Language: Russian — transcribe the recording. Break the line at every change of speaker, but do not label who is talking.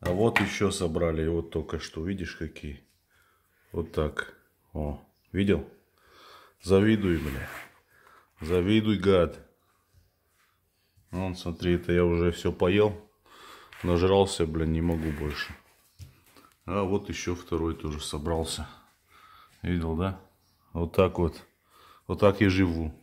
А вот еще собрали, вот только что, видишь какие? Вот так, о, видел? Завидуй, бля. Завидуй, гад. Вон, смотри, это я уже все поел. Нажрался, бля, не могу больше. А вот еще второй тоже собрался. Видел, да? Вот так вот. Вот так я живу.